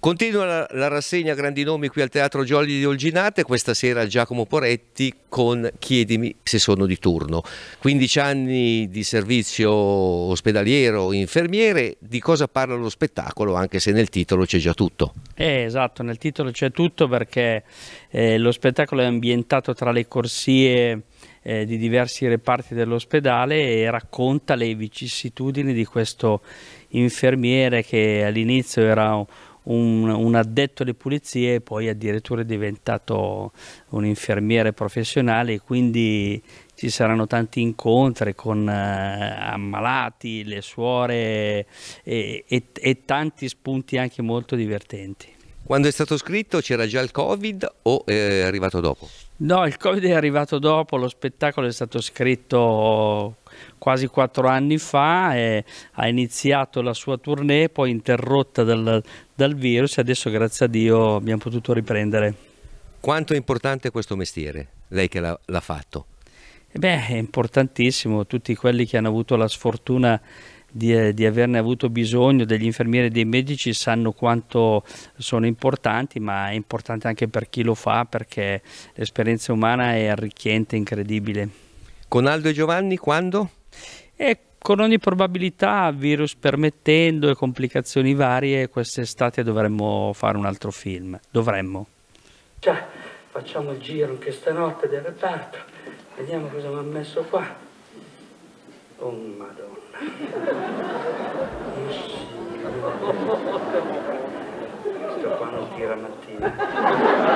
Continua la, la, rassegna Grandi Nomi qui al Teatro Giolli di Olginate, questa sera Giacomo Poretti con Chiedimi se sono di turno. 15 anni di servizio ospedaliero, infermiere, di cosa parla lo spettacolo anche se nel titolo c'è già tutto? Eh, esatto, nel titolo c'è tutto perché eh, lo spettacolo è ambientato tra le corsie eh, di diversi reparti dell'ospedale e racconta le vicissitudini di questo infermiere che all'inizio era un un, un, addetto alle pulizie e poi addirittura è diventato un infermiere professionale quindi ci saranno tanti incontri con eh, ammalati, le suore e, e, e tanti spunti anche molto divertenti. Quando è stato scritto c'era già il Covid o eh, è arrivato dopo? No, il Covid è arrivato dopo, lo spettacolo è stato scritto quasi quattro anni fa e ha iniziato la sua tournée, poi interrotta dal, dal virus e adesso grazie a Dio abbiamo potuto riprendere. Quanto è importante questo mestiere, lei che l'ha fatto? Beh, è importantissimo, tutti quelli che hanno avuto la sfortuna di, eh, di, averne avuto bisogno, degli infermieri e dei medici sanno quanto sono importanti, ma è importante anche per chi lo fa perché l'esperienza umana è arricchente, incredibile. Con Aldo e Giovanni quando? E con ogni probabilità, virus permettendo e complicazioni varie, quest'estate dovremmo fare un altro film. Dovremmo. Ciao facciamo il giro anche stanotte del reparto, vediamo cosa mi ha messo qua. Oh madonna. Questo qua non tira mattina.